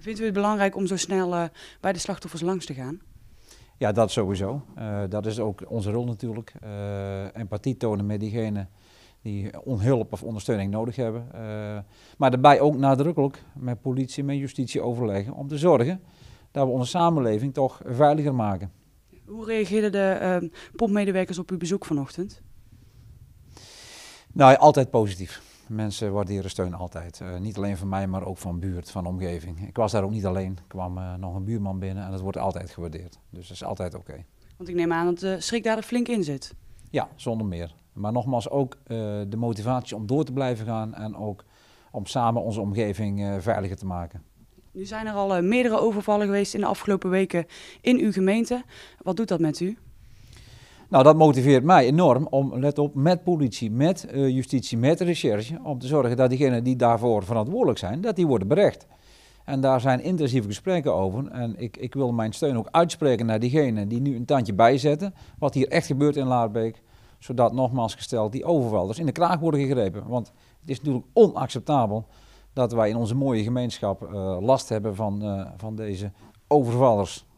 Vindt u het belangrijk om zo snel eh, bij de slachtoffers langs te gaan? Ja, dat sowieso. Eh, dat is ook onze rol natuurlijk. Eh, empathie tonen met diegenen die onhulp of ondersteuning nodig hebben. maar daarbij ook nadrukkelijk met politie en met justitie overleggen om te zorgen dat we onze samenleving toch veiliger maken. Hoe reageerden de pompmedewerkers op uw bezoek vanochtend? Nou, altijd positief. Mensen waarderen steun altijd. Eh, niet alleen van mij, maar ook van buurt, van omgeving. Ik was daar ook niet alleen. kwam eh, nog een buurman binnen en dat wordt altijd gewaardeerd. Dus dat is altijd oké. Want ik neem aan dat de schrik daar flink in zit. Ja, zonder meer. Maar nogmaals, ook eh, de motivatie om door te blijven gaan en ook om samen onze omgeving veiliger te maken. Nu zijn er al meerdere overvallen geweest in de afgelopen weken in uw gemeente. Wat doet dat met u? Nou, dat motiveert mij enorm om, let op, met politie, met eh, justitie, met recherche, om te zorgen dat diegenen die daarvoor verantwoordelijk zijn, dat die worden berecht. En daar zijn intensieve gesprekken over. En ik, ik wil mijn steun ook uitspreken naar diegenen die nu een tandje bijzetten, wat hier echt gebeurt in Laarbeek, zodat nogmaals gesteld die overvallers in de kraag worden gegrepen. Want het is natuurlijk onacceptabel dat wij in onze mooie gemeenschap eh, last hebben van, eh, van deze overvallers.